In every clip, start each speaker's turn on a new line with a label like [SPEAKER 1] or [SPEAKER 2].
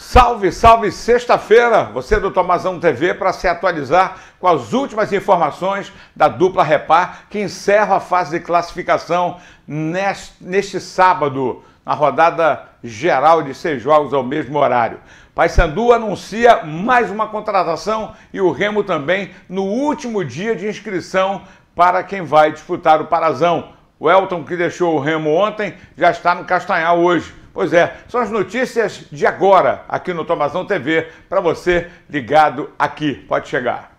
[SPEAKER 1] Salve, salve sexta-feira! Você é do Tomazão TV para se atualizar com as últimas informações da dupla Repar que encerra a fase de classificação neste, neste sábado, na rodada geral de seis jogos ao mesmo horário. Paysandu anuncia mais uma contratação e o Remo também no último dia de inscrição para quem vai disputar o Parazão. O Elton, que deixou o Remo ontem, já está no Castanhal hoje. Pois é, são as notícias de agora aqui no Tomazão TV para você ligado aqui. Pode chegar.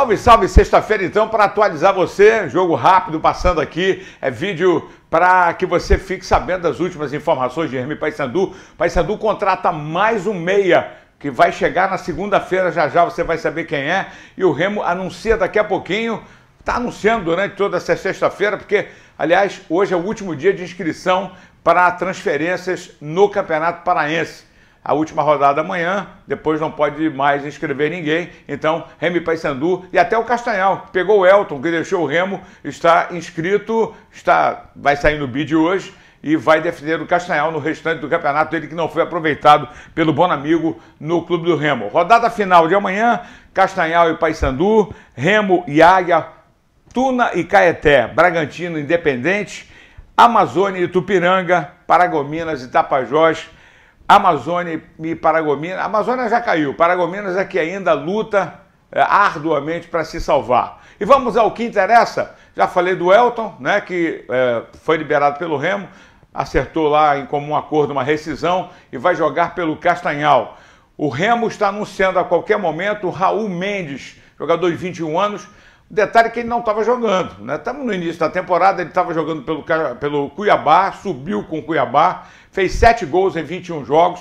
[SPEAKER 1] Salve, salve, sexta-feira então, para atualizar você, jogo rápido passando aqui, é vídeo para que você fique sabendo das últimas informações de Hermi Paysandu. Paysandu contrata mais um meia que vai chegar na segunda-feira, já já você vai saber quem é, e o Remo anuncia daqui a pouquinho, está anunciando durante toda essa sexta-feira, porque, aliás, hoje é o último dia de inscrição para transferências no Campeonato Paraense a última rodada amanhã, depois não pode mais inscrever ninguém. Então, Remy Paysandu e até o Castanhal, que pegou o Elton, que deixou o Remo, está inscrito, está vai sair no bid hoje e vai defender o Castanhal no restante do campeonato, ele que não foi aproveitado pelo bom amigo no Clube do Remo. Rodada final de amanhã, Castanhal e Paysandu, Remo e Águia, Tuna e Caeté, Bragantino Independente, Amazônia e Tupiranga, Paragominas e Tapajós, Amazônia e Paragominas. A Amazônia já caiu, Paragominas é que ainda luta é, arduamente para se salvar. E vamos ao que interessa. Já falei do Elton, né, que é, foi liberado pelo Remo, acertou lá em comum acordo uma rescisão e vai jogar pelo Castanhal. O Remo está anunciando a qualquer momento o Raul Mendes, jogador de 21 anos, Detalhe que ele não estava jogando, né? Estamos no início da temporada, ele estava jogando pelo, pelo Cuiabá, subiu com o Cuiabá, fez sete gols em 21 jogos.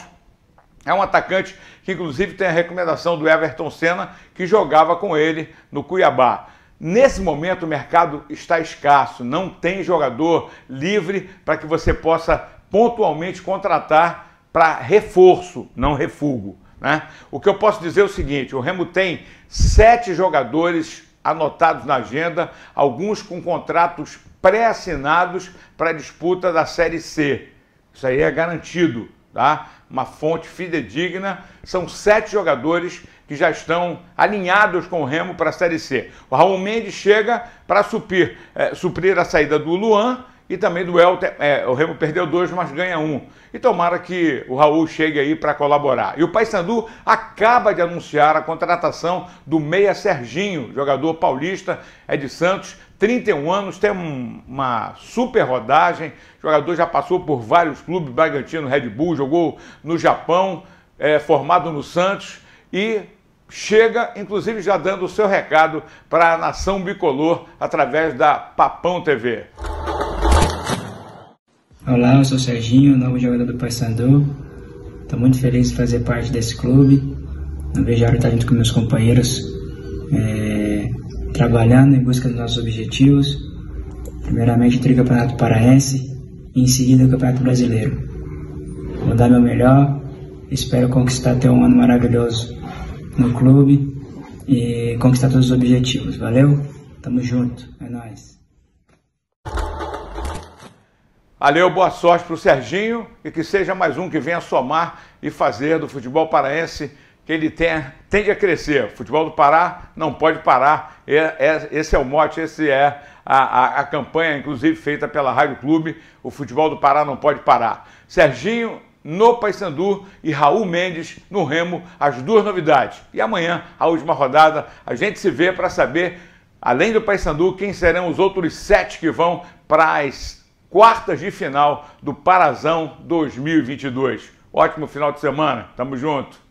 [SPEAKER 1] É um atacante que, inclusive, tem a recomendação do Everton Senna, que jogava com ele no Cuiabá. Nesse momento, o mercado está escasso, não tem jogador livre para que você possa pontualmente contratar para reforço, não refugo. Né? O que eu posso dizer é o seguinte: o Remo tem sete jogadores anotados na agenda, alguns com contratos pré-assinados para a disputa da Série C. Isso aí é garantido, tá? Uma fonte fidedigna. São sete jogadores que já estão alinhados com o Remo para a Série C. O Raul Mendes chega para suprir, é, eh, suprir a saída do Luan e também do Elton. É, o Remo perdeu dois, mas ganha um. E tomara que o Raul chegue aí para colaborar. E o Paysandu acaba de anunciar a contratação do Meia Serginho, jogador paulista, é de Santos, 31 anos, tem um, uma super rodagem. O jogador já passou por vários clubes: Bragantino, Red Bull, jogou no Japão, é, formado no Santos. E chega, inclusive já dando o seu recado para a nação bicolor através da Papão TV.
[SPEAKER 2] Olá, eu sou o Serginho, novo jogador do Paysandu. Estou muito feliz de fazer parte desse clube. Não vejo a hora de estar junto com meus companheiros, é, trabalhando em busca dos nossos objetivos. Primeiramente o Tricampeonato Paraense e em seguida o Campeonato Brasileiro. Vou dar meu melhor, espero conquistar até um ano maravilhoso no clube e conquistar todos os objetivos. Valeu? Tamo junto, é nóis.
[SPEAKER 1] Valeu, boa sorte para o Serginho e que seja mais um que venha somar e fazer do futebol paraense que ele tende a crescer. O futebol do Pará não pode parar. É, é, esse é o mote, esse é a, a, a, campanha, inclusive feita pela Rádio Clube. O futebol do Pará não pode parar. Serginho no Paysandu e Raul Mendes no Remo, as duas novidades. E amanhã, a última rodada, a gente se vê para saber, além do Paysandu, quem serão os outros sete que vão para as quartas de final do Parazão 2022. Ótimo final de semana, tamo junto!